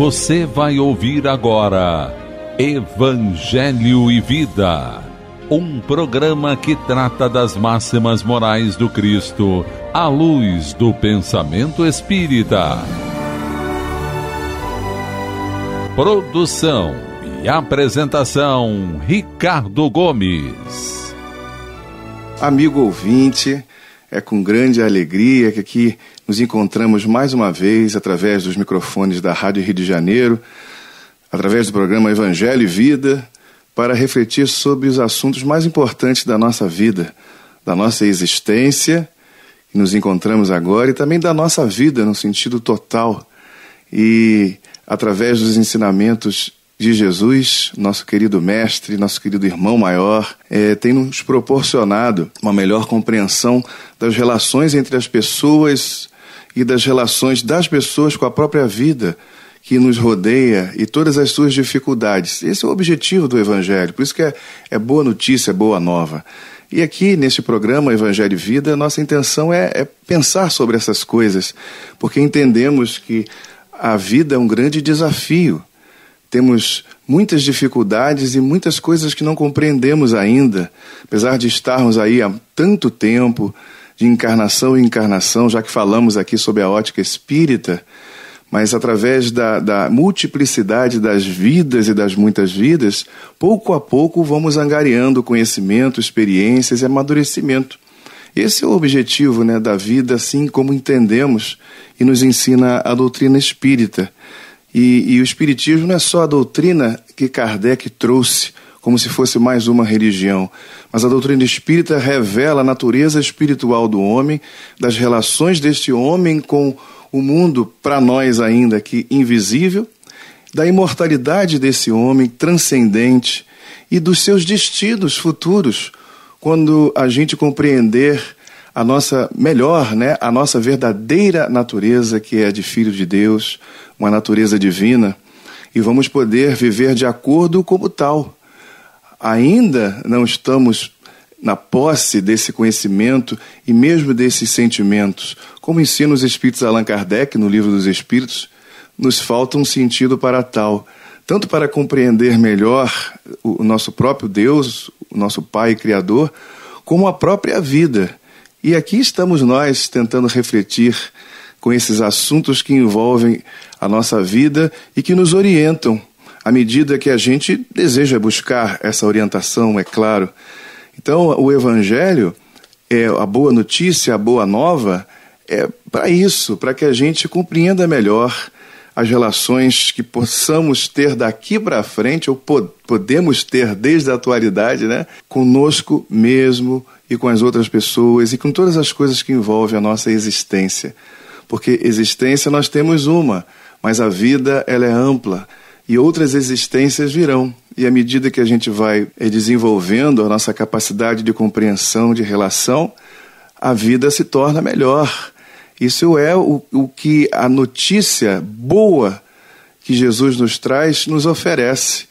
Você vai ouvir agora Evangelho e Vida, um programa que trata das máximas morais do Cristo à luz do pensamento espírita. Produção e apresentação Ricardo Gomes. Amigo ouvinte, é com grande alegria que aqui nos encontramos mais uma vez através dos microfones da Rádio Rio de Janeiro, através do programa Evangelho e Vida, para refletir sobre os assuntos mais importantes da nossa vida, da nossa existência, que nos encontramos agora, e também da nossa vida no sentido total. E através dos ensinamentos de Jesus, nosso querido mestre, nosso querido irmão maior, é, tem nos proporcionado uma melhor compreensão das relações entre as pessoas, e das relações das pessoas com a própria vida que nos rodeia e todas as suas dificuldades. Esse é o objetivo do Evangelho, por isso que é, é boa notícia, é boa nova. E aqui neste programa Evangelho e Vida, nossa intenção é, é pensar sobre essas coisas, porque entendemos que a vida é um grande desafio. Temos muitas dificuldades e muitas coisas que não compreendemos ainda, apesar de estarmos aí há tanto tempo de encarnação em encarnação, já que falamos aqui sobre a ótica espírita, mas através da, da, multiplicidade das vidas e das muitas vidas, pouco a pouco vamos angariando conhecimento, experiências e amadurecimento. Esse é o objetivo né, da vida, assim como entendemos e nos ensina a doutrina espírita. E, e o Espiritismo não é só a doutrina que Kardec trouxe como se fosse mais uma religião. Mas a doutrina espírita revela a natureza espiritual do homem, das relações deste homem com o mundo, para nós ainda que invisível, da imortalidade desse homem transcendente e dos seus destinos futuros, quando a gente compreender a nossa melhor, né, a nossa verdadeira natureza, que é de filho de Deus, uma natureza divina, e vamos poder viver de acordo como tal ainda não estamos na posse desse conhecimento e mesmo desses sentimentos, como ensina os Espíritos Allan Kardec no Livro dos Espíritos, nos falta um sentido para tal, tanto para compreender melhor o nosso próprio Deus, o nosso Pai Criador, como a própria vida. E aqui estamos nós tentando refletir com esses assuntos que envolvem a nossa vida e que nos orientam à medida que a gente deseja buscar essa orientação, é claro. Então, o Evangelho, é a boa notícia, a boa nova, é para isso, para que a gente compreenda melhor as relações que possamos ter daqui para frente, ou po podemos ter desde a atualidade, né? conosco mesmo e com as outras pessoas e com todas as coisas que envolvem a nossa existência. Porque existência nós temos uma, mas a vida ela é ampla e outras existências virão. E à medida que a gente vai eh, desenvolvendo a nossa capacidade de compreensão, de relação, a vida se torna melhor. Isso é o, o que a notícia boa que Jesus nos traz nos oferece.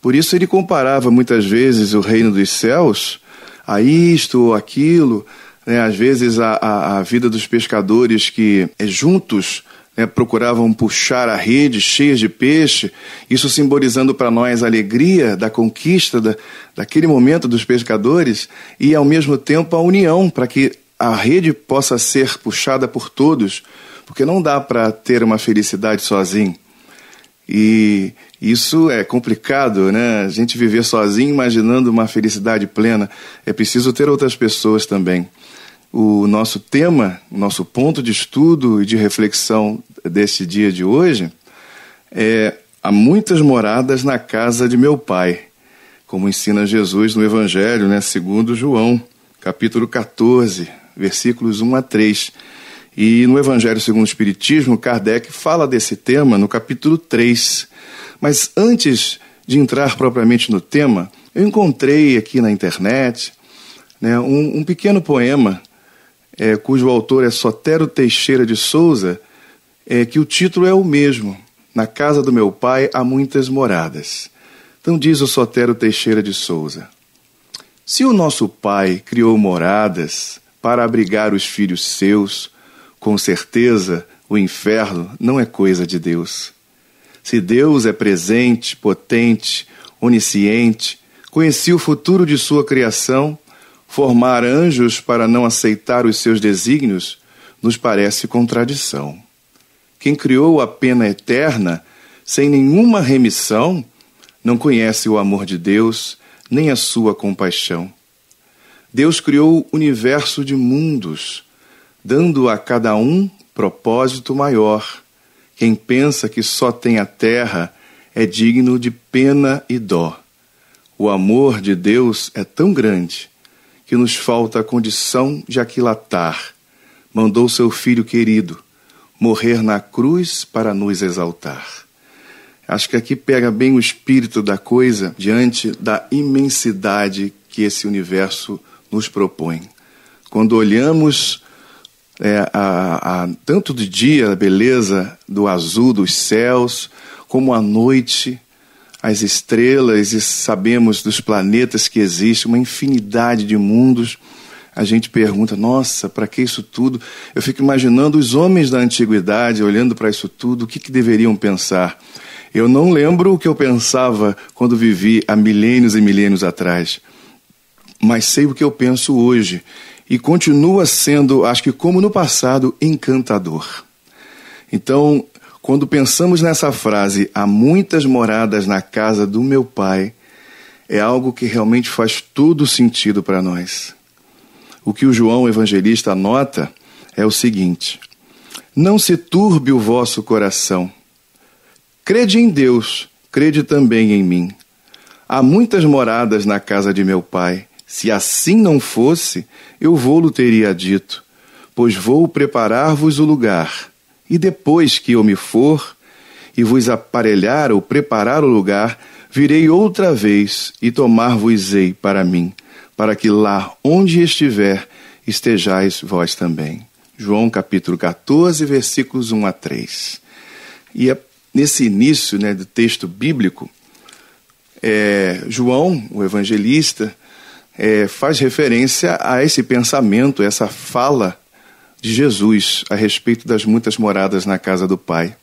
Por isso ele comparava muitas vezes o reino dos céus a isto ou aquilo, né? às vezes a, a, a vida dos pescadores que eh, juntos né, procuravam puxar a rede cheia de peixe, isso simbolizando para nós a alegria da conquista da, daquele momento dos pescadores e, ao mesmo tempo, a união para que a rede possa ser puxada por todos, porque não dá para ter uma felicidade sozinho. E isso é complicado, né? A gente viver sozinho imaginando uma felicidade plena. É preciso ter outras pessoas também o nosso tema, o nosso ponto de estudo e de reflexão deste dia de hoje é Há muitas moradas na casa de meu pai, como ensina Jesus no Evangelho, né, segundo João, capítulo 14, versículos 1 a 3. E no Evangelho segundo o Espiritismo, Kardec fala desse tema no capítulo 3. Mas antes de entrar propriamente no tema, eu encontrei aqui na internet né, um, um pequeno poema é, cujo autor é Sotero Teixeira de Souza, é que o título é o mesmo: Na casa do meu pai há muitas moradas. Então diz o Sotero Teixeira de Souza: Se o nosso pai criou moradas para abrigar os filhos seus, com certeza o inferno não é coisa de Deus. Se Deus é presente, potente, onisciente, conhecia o futuro de sua criação, formar anjos para não aceitar os seus desígnios nos parece contradição. Quem criou a pena eterna sem nenhuma remissão não conhece o amor de Deus nem a sua compaixão. Deus criou o universo de mundos, dando a cada um propósito maior. Quem pensa que só tem a terra é digno de pena e dó. O amor de Deus é tão grande que nos falta a condição de aquilatar, mandou seu filho querido morrer na cruz para nos exaltar. Acho que aqui pega bem o espírito da coisa diante da imensidade que esse universo nos propõe. Quando olhamos é, a, a, tanto do dia, a beleza do azul dos céus, como a noite, as estrelas e sabemos dos planetas que existem, uma infinidade de mundos. A gente pergunta, nossa, para que isso tudo? Eu fico imaginando os homens da antiguidade olhando para isso tudo, o que, que deveriam pensar? Eu não lembro o que eu pensava quando vivi há milênios e milênios atrás, mas sei o que eu penso hoje e continua sendo, acho que como no passado, encantador. Então, quando pensamos nessa frase, há muitas moradas na casa do meu pai, é algo que realmente faz todo sentido para nós. O que o João Evangelista anota é o seguinte: Não se turbe o vosso coração. Crede em Deus, crede também em mim. Há muitas moradas na casa de meu pai. Se assim não fosse, eu vou-lo teria dito, pois vou preparar-vos o lugar. E depois que eu me for, e vos aparelhar ou preparar o lugar, virei outra vez e tomar-vos-ei para mim, para que lá onde estiver, estejais vós também. João capítulo 14, versículos 1 a 3. E é nesse início né, do texto bíblico, é, João, o evangelista, é, faz referência a esse pensamento, essa fala de Jesus a respeito das muitas moradas na casa do Pai.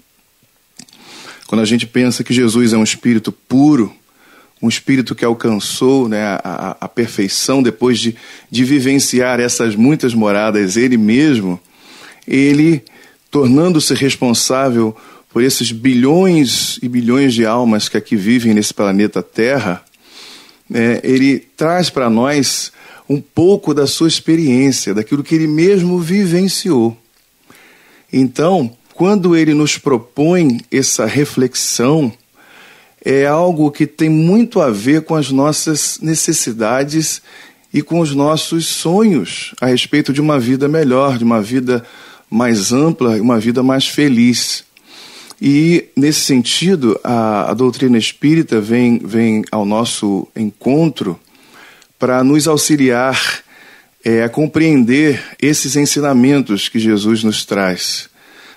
Quando a gente pensa que Jesus é um espírito puro, um espírito que alcançou né, a, a, perfeição depois de, de vivenciar essas muitas moradas, ele mesmo, ele tornando-se responsável por esses bilhões e bilhões de almas que aqui vivem nesse planeta Terra, né, ele traz para nós um pouco da sua experiência, daquilo que ele mesmo vivenciou. Então, quando ele nos propõe essa reflexão, é algo que tem muito a ver com as nossas necessidades e com os nossos sonhos a respeito de uma vida melhor, de uma vida mais ampla, uma vida mais feliz. E, nesse sentido, a, a doutrina espírita vem, vem ao nosso encontro para nos auxiliar é, a compreender esses ensinamentos que Jesus nos traz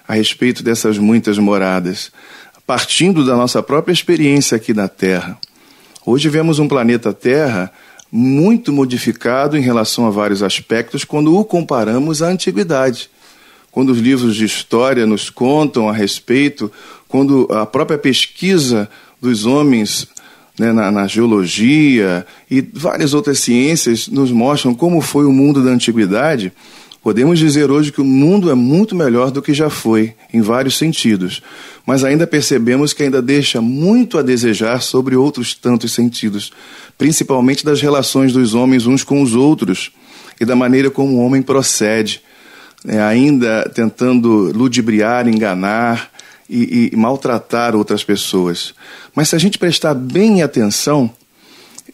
a respeito dessas muitas moradas, partindo da nossa própria experiência aqui na Terra. Hoje vemos um planeta Terra muito modificado em relação a vários aspectos quando o comparamos à antiguidade. Quando os livros de história nos contam a respeito, quando a própria pesquisa dos homens né, na, na, geologia e várias outras ciências nos mostram como foi o mundo da antiguidade, podemos dizer hoje que o mundo é muito melhor do que já foi, em vários sentidos. Mas ainda percebemos que ainda deixa muito a desejar sobre outros tantos sentidos, principalmente das relações dos homens uns com os outros e da maneira como o homem procede. Né, ainda tentando ludibriar, enganar, e, e maltratar outras pessoas. Mas se a gente prestar bem atenção,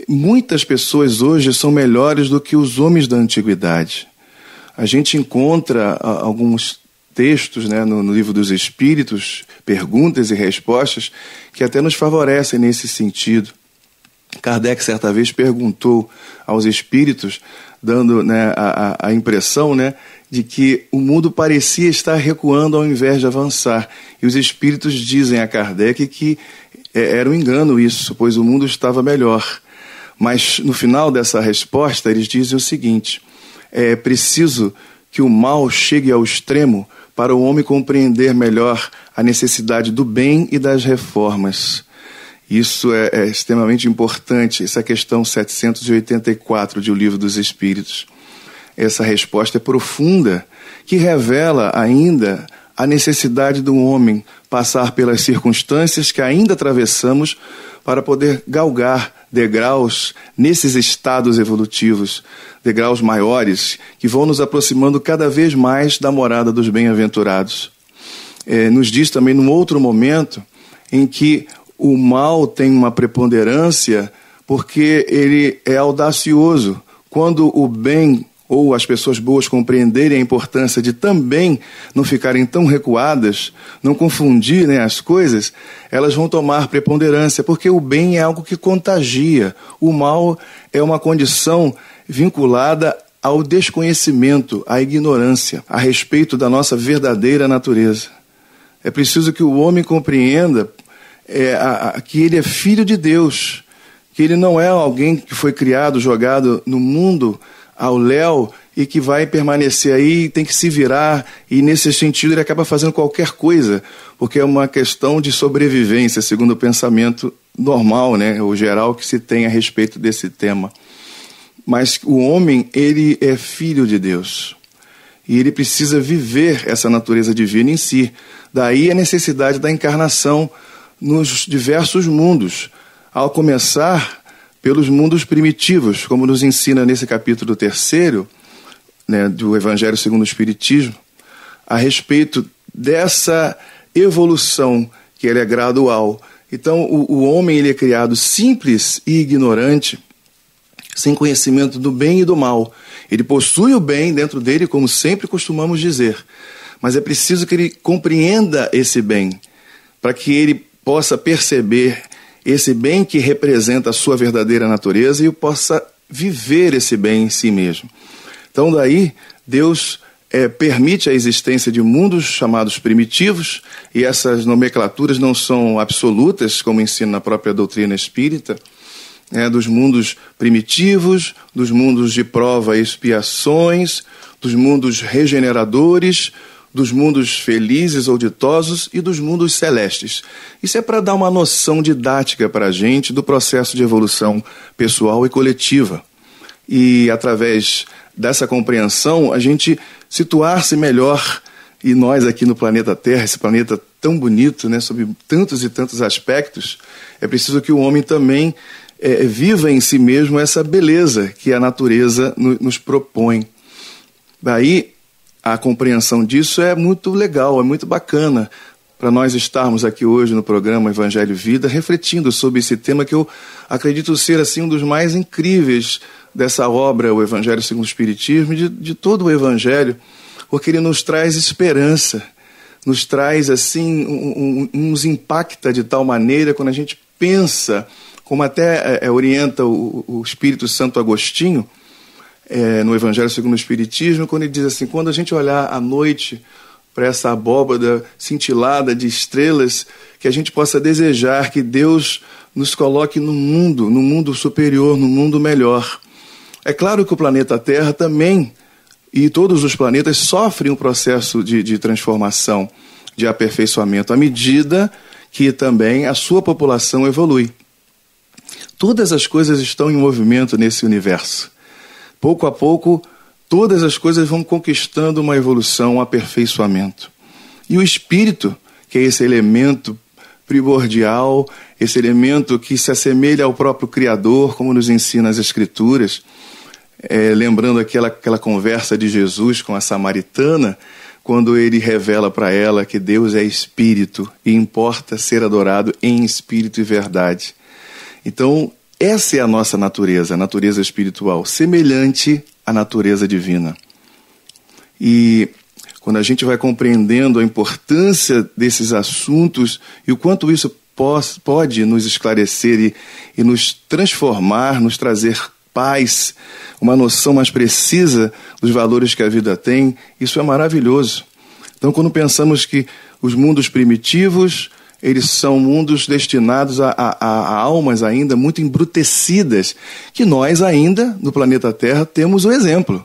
muitas pessoas hoje são melhores do que os homens da antiguidade. A gente encontra ah, alguns textos né, no, no, livro dos Espíritos, perguntas e respostas, que até nos favorecem nesse sentido. Kardec, certa vez, perguntou aos espíritos, dando né, a, a impressão né, de que o mundo parecia estar recuando ao invés de avançar. E os espíritos dizem a Kardec que é, era um engano isso, pois o mundo estava melhor. Mas no final dessa resposta, eles dizem o seguinte: é preciso que o mal chegue ao extremo para o homem compreender melhor a necessidade do bem e das reformas. Isso é, é extremamente importante, essa questão 784 de O Livro dos Espíritos. Essa resposta é profunda, que revela ainda a necessidade do homem passar pelas circunstâncias que ainda atravessamos para poder galgar degraus nesses estados evolutivos, degraus maiores, que vão nos aproximando cada vez mais da morada dos bem-aventurados. É, nos diz também num outro momento em que o mal tem uma preponderância porque ele é audacioso. Quando o bem ou as pessoas boas compreenderem a importância de também não ficarem tão recuadas, não confundirem né, as coisas, elas vão tomar preponderância, porque o bem é algo que contagia. O mal é uma condição vinculada ao desconhecimento, à ignorância a respeito da nossa verdadeira natureza. É preciso que o homem compreenda é, a, a, que ele é filho de Deus, que ele não é alguém que foi criado, jogado no mundo ao léu e que vai permanecer aí, tem que se virar, e nesse sentido ele acaba fazendo qualquer coisa, porque é uma questão de sobrevivência, segundo o pensamento normal, né, o geral que se tem a respeito desse tema. Mas o homem, ele é filho de Deus. E ele precisa viver essa natureza divina em si. Daí a necessidade da encarnação, nos diversos mundos, ao começar pelos mundos primitivos, como nos ensina nesse capítulo terceiro né, do Evangelho segundo o Espiritismo, a respeito dessa evolução que ela é gradual. Então, o, o homem ele é criado simples e ignorante, sem conhecimento do bem e do mal. Ele possui o bem dentro dele, como sempre costumamos dizer, mas é preciso que ele compreenda esse bem, para que ele possa perceber esse bem que representa a sua verdadeira natureza e possa viver esse bem em si mesmo. Então, daí, Deus é, permite a existência de mundos chamados primitivos, e essas nomenclaturas não são absolutas, como ensina a própria doutrina espírita, é, dos mundos primitivos, dos mundos de prova e expiações, dos mundos regeneradores, dos mundos felizes ou ditosos e dos mundos celestes. Isso é para dar uma noção didática para a gente do processo de evolução pessoal e coletiva. E através dessa compreensão, a gente situar-se melhor e nós aqui no planeta Terra, esse planeta tão bonito, né, sob tantos e tantos aspectos, é preciso que o homem também é, viva em si mesmo essa beleza que a natureza no, nos propõe. Daí a compreensão disso é muito legal, é muito bacana para nós estarmos aqui hoje no programa Evangelho Vida, refletindo sobre esse tema que eu acredito ser assim um dos mais incríveis dessa obra, o Evangelho segundo o Espiritismo, de, de todo o Evangelho, porque ele nos traz esperança, nos traz assim, um, um, nos impacta de tal maneira quando a gente pensa, como até é, é orienta o, o Espírito Santo Agostinho, é, no Evangelho segundo o Espiritismo, quando ele diz assim: quando a gente olhar à noite para essa abóbada cintilada de estrelas, que a gente possa desejar que Deus nos coloque no mundo, no mundo superior, no mundo melhor. É claro que o planeta Terra também e todos os planetas sofrem um processo de, de transformação, de aperfeiçoamento, à medida que também a sua população evolui. Todas as coisas estão em movimento nesse universo. Pouco a pouco, todas as coisas vão conquistando uma evolução, um aperfeiçoamento. E o espírito, que é esse elemento primordial, esse elemento que se assemelha ao próprio Criador, como nos ensina as Escrituras, é, lembrando aquela, aquela conversa de Jesus com a samaritana, quando ele revela para ela que Deus é espírito e importa ser adorado em espírito e verdade. Então, essa é a nossa natureza, a natureza espiritual, semelhante à natureza divina. E quando a gente vai compreendendo a importância desses assuntos e o quanto isso pode nos esclarecer e, e nos transformar, nos trazer paz, uma noção mais precisa dos valores que a vida tem, isso é maravilhoso. Então, quando pensamos que os mundos primitivos, eles são mundos destinados a, a, a, almas ainda muito embrutecidas, que nós ainda, no planeta Terra, temos o exemplo.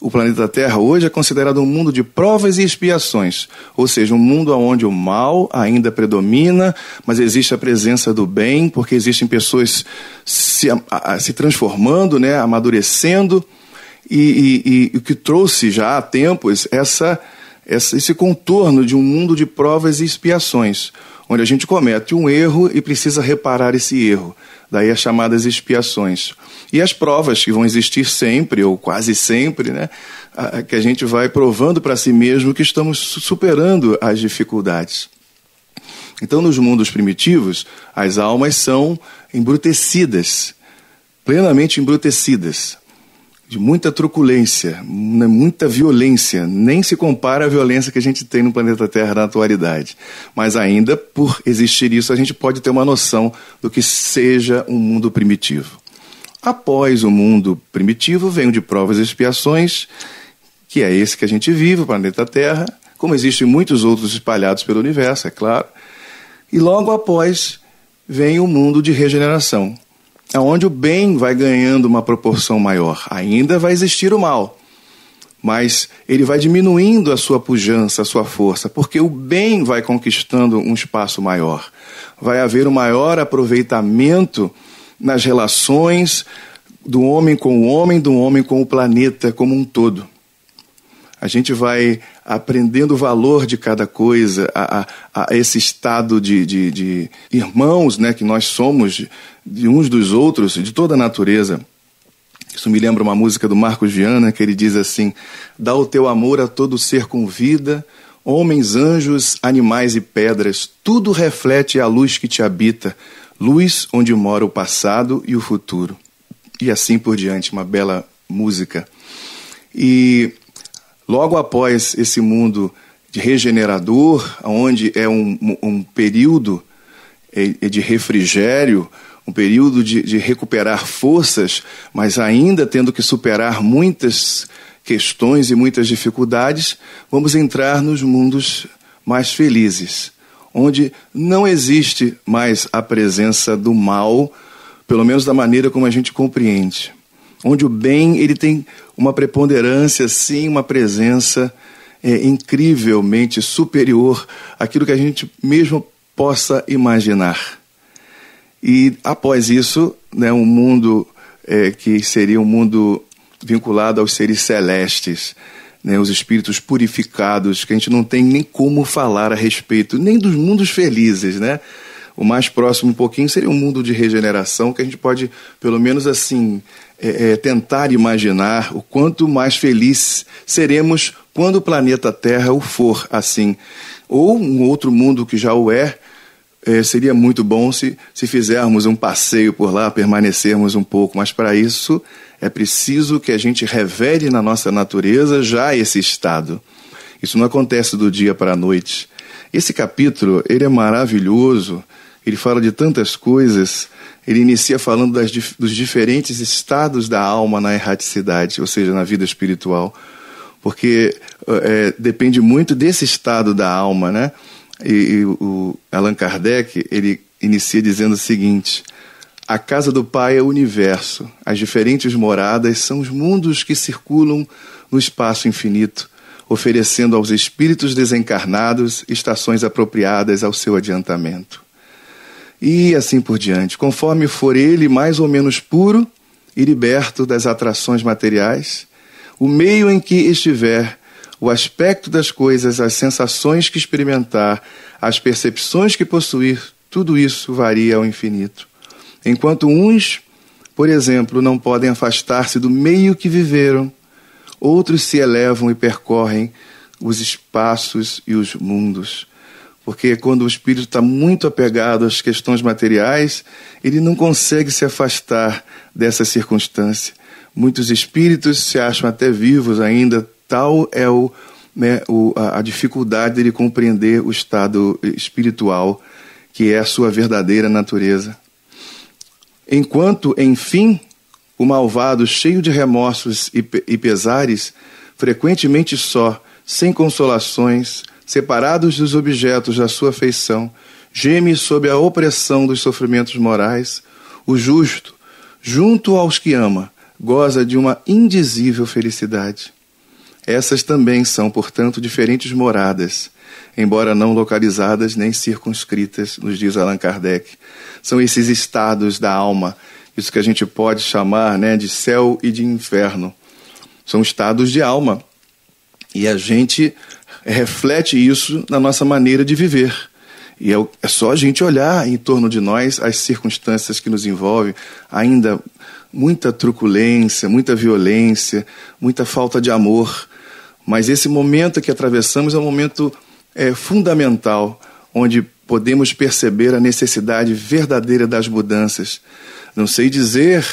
O planeta Terra hoje é considerado um mundo de provas e expiações, ou seja, um mundo onde o mal ainda predomina, mas existe a presença do bem, porque existem pessoas se, a, se transformando, né, amadurecendo, e, o que trouxe já há tempos essa, essa, esse contorno de um mundo de provas e expiações onde a gente comete um erro e precisa reparar esse erro. Daí as chamadas expiações. E as provas que vão existir sempre, ou quase sempre, né? que a gente vai provando para si mesmo que estamos superando as dificuldades. Então, nos mundos primitivos, as almas são embrutecidas, plenamente embrutecidas de muita truculência, né, muita violência, nem se compara à violência que a gente tem no planeta Terra na atualidade. Mas ainda, por existir isso, a gente pode ter uma noção do que seja um mundo primitivo. Após o mundo primitivo, vem o de provas e expiações, que é esse que a gente vive, o planeta Terra, como existem muitos outros espalhados pelo universo, é claro. E logo após vem o mundo de regeneração, é onde o bem vai ganhando uma proporção maior. Ainda vai existir o mal, mas ele vai diminuindo a sua pujança, a sua força, porque o bem vai conquistando um espaço maior. Vai haver um maior aproveitamento nas relações do homem com o homem, do homem com o planeta como um todo. A gente vai aprendendo o valor de cada coisa, a, a, a esse estado de, de, de, irmãos né, que nós somos, de uns dos outros, de toda a natureza. Isso me lembra uma música do Marcos Viana, que ele diz assim: Dá o teu amor a todo ser com vida, homens, anjos, animais e pedras, tudo reflete a luz que te habita, luz onde mora o passado e o futuro. E assim por diante, uma bela música. E logo após esse mundo regenerador, onde é um, um período eh, de refrigério, um período de, de recuperar forças, mas ainda tendo que superar muitas questões e muitas dificuldades, vamos entrar nos mundos mais felizes, onde não existe mais a presença do mal, pelo menos da maneira como a gente compreende, onde o bem ele tem uma preponderância, sim, uma presença é, incrivelmente superior àquilo que a gente mesmo possa imaginar. E após isso, né, um mundo é, que seria um mundo vinculado aos seres celestes, né, os espíritos purificados, que a gente não tem nem como falar a respeito, nem dos mundos felizes, né? O mais próximo um pouquinho seria um mundo de regeneração que a gente pode, pelo menos assim, é, é, tentar imaginar o quanto mais feliz seremos quando o planeta Terra o for assim. Ou um outro mundo que já o é, é, seria muito bom se, se fizermos um passeio por lá, permanecermos um pouco, mas para isso é preciso que a gente revele na nossa natureza já esse estado. Isso não acontece do dia para a noite. Esse capítulo, ele é maravilhoso, ele fala de tantas coisas, ele inicia falando das, dos diferentes estados da alma na erraticidade, ou seja, na vida espiritual, porque é, é depende muito desse estado da alma, né? E, e o Allan Kardec, ele inicia dizendo o seguinte: a casa do Pai é o universo, as diferentes moradas são os mundos que circulam no espaço infinito, oferecendo aos espíritos desencarnados estações apropriadas ao seu adiantamento. E assim por diante, conforme for ele mais ou menos puro e liberto das atrações materiais, o meio em que estiver o aspecto das coisas, as sensações que experimentar, as percepções que possuir, tudo isso varia ao infinito. Enquanto uns, por exemplo, não podem afastar-se do meio que viveram, outros se elevam e percorrem os espaços e os mundos. Porque quando o espírito está muito apegado às questões materiais, ele não consegue se afastar dessa circunstância. Muitos espíritos se acham até vivos ainda, tal é o, né, o, a, a dificuldade dele compreender o estado espiritual, que é a sua verdadeira natureza. Enquanto, enfim, o malvado, cheio de remorsos e, e pesares, frequentemente só, sem consolações, separados dos objetos da sua afeição, geme sob a opressão dos sofrimentos morais, o justo, junto aos que ama, goza de uma indizível felicidade. Essas também são, portanto, diferentes moradas, embora não localizadas nem circunscritas, nos diz Allan Kardec. São esses estados da alma, isso que a gente pode chamar né, de céu e de inferno. São estados de alma. E a gente reflete isso na nossa maneira de viver. E é, é só a gente olhar em torno de nós as circunstâncias que nos envolvem, ainda muita truculência, muita violência, muita falta de amor, mas esse momento que atravessamos é um momento é, fundamental, onde podemos perceber a necessidade verdadeira das mudanças. Não sei dizer,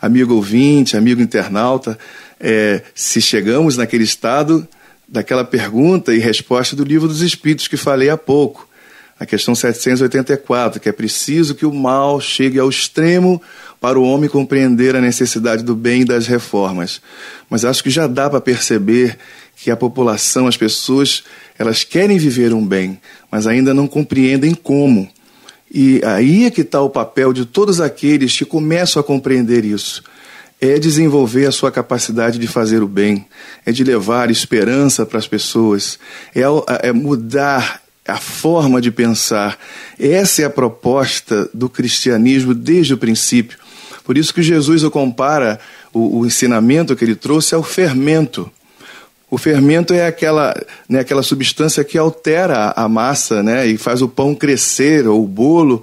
amigo ouvinte, amigo internauta, é, se chegamos naquele estado daquela pergunta e resposta do livro dos Espíritos que falei há pouco a questão 784, que é preciso que o mal chegue ao extremo para o homem compreender a necessidade do bem e das reformas. Mas acho que já dá para perceber que a população, as pessoas, elas querem viver um bem, mas ainda não compreendem como. E aí é que está o papel de todos aqueles que começam a compreender isso. É desenvolver a sua capacidade de fazer o bem, é de levar esperança para as pessoas, é, é mudar é a forma de pensar. Essa é a proposta do cristianismo desde o princípio. Por isso que Jesus o compara o, o ensinamento que ele trouxe ao fermento. O fermento é aquela, né, aquela substância que altera a massa né, e faz o pão crescer ou o bolo.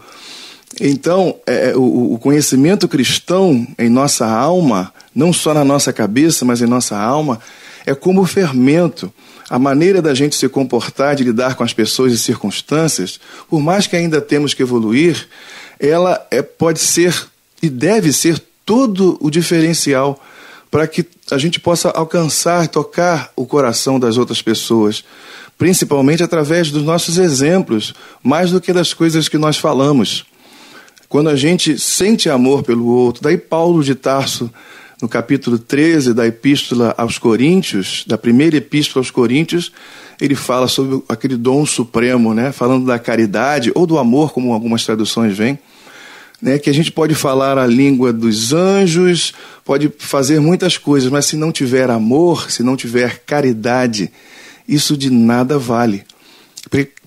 Então, é, é, o, o conhecimento cristão em nossa alma, não só na nossa cabeça, mas em nossa alma, é como o fermento a maneira da gente se comportar, de lidar com as pessoas e circunstâncias, por mais que ainda temos que evoluir, ela é, pode ser e deve ser todo o diferencial para que a gente possa alcançar, tocar o coração das outras pessoas, principalmente através dos nossos exemplos, mais do que das coisas que nós falamos. Quando a gente sente amor pelo outro, daí Paulo de Tarso no capítulo 13 da Epístola aos Coríntios, da primeira Epístola aos Coríntios, ele fala sobre aquele dom supremo, né? falando da caridade ou do amor, como algumas traduções vêm. Né, que a gente pode falar a língua dos anjos, pode fazer muitas coisas, mas se não tiver amor, se não tiver caridade, isso de nada vale.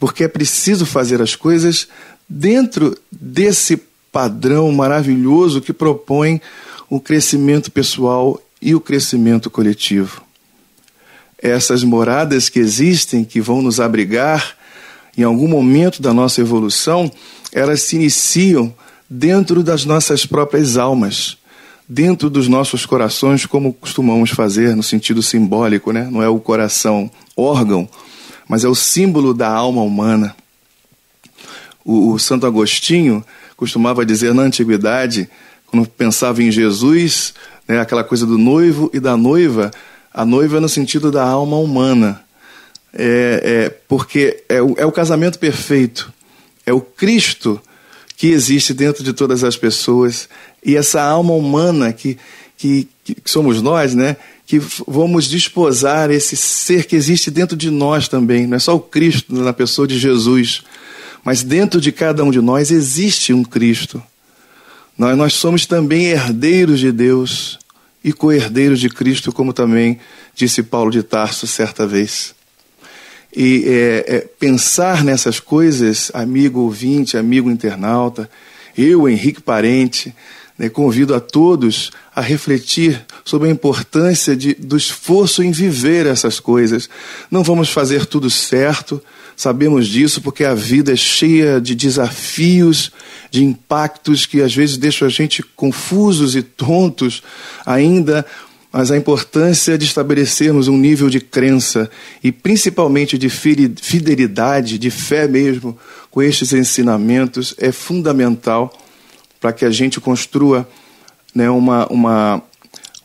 Porque é preciso fazer as coisas dentro desse padrão maravilhoso que propõe o crescimento pessoal e o crescimento coletivo. Essas moradas que existem, que vão nos abrigar em algum momento da nossa evolução, elas se iniciam dentro das nossas próprias almas, dentro dos nossos corações, como costumamos fazer no sentido simbólico, né? Não é o coração órgão, mas é o símbolo da alma humana. O, o Santo Agostinho costumava dizer na antiguidade quando pensava em Jesus, né, aquela coisa do noivo e da noiva, a noiva é no sentido da alma humana. É, é, porque é o, é o casamento perfeito, é o Cristo que existe dentro de todas as pessoas e essa alma humana que, que, que somos nós, né? Que vamos desposar esse ser que existe dentro de nós também, não é só o Cristo na pessoa de Jesus, mas dentro de cada um de nós existe um Cristo. Nós, nós somos também herdeiros de Deus e co-herdeiros de Cristo, como também disse Paulo de Tarso certa vez. E é, é, pensar nessas coisas, amigo ouvinte, amigo internauta, eu, Henrique Parente, né, convido a todos a refletir sobre a importância de, do esforço em viver essas coisas. Não vamos fazer tudo certo, Sabemos disso porque a vida é cheia de desafios, de impactos que às vezes deixam a gente confusos e tontos ainda, mas a importância é de estabelecermos um nível de crença e principalmente de fidelidade, de fé mesmo, com estes ensinamentos é fundamental para que a gente construa né, uma, uma,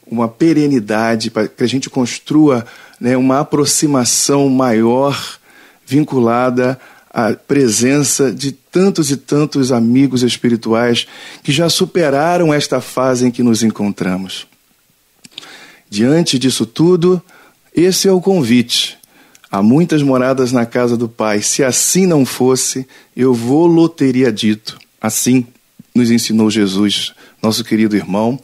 uma perenidade, para que a gente construa né, uma aproximação maior vinculada à presença de tantos e tantos amigos espirituais que já superaram esta fase em que nos encontramos. Diante disso tudo, esse é o convite. Há muitas moradas na casa do Pai. Se assim não fosse, eu vou teria dito. Assim nos ensinou Jesus, nosso querido irmão,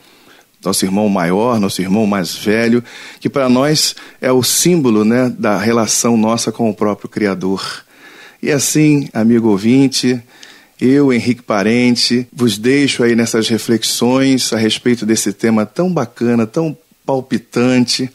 nosso irmão maior, nosso irmão mais velho, que para nós é o símbolo né, da relação nossa com o próprio Criador. E assim, amigo ouvinte, eu, Henrique Parente, vos deixo aí nessas reflexões a respeito desse tema tão bacana, tão palpitante,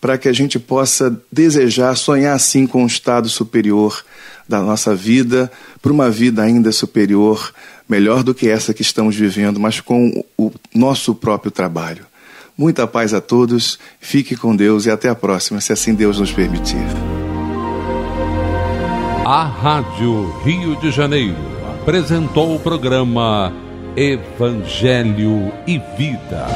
para que a gente possa desejar, sonhar assim com um estado superior da nossa vida, para uma vida ainda superior melhor do que essa que estamos vivendo, mas com o nosso próprio trabalho. Muita paz a todos, fique com Deus e até a próxima, se assim Deus nos permitir. A Rádio Rio de Janeiro apresentou o programa Evangelho e Vida.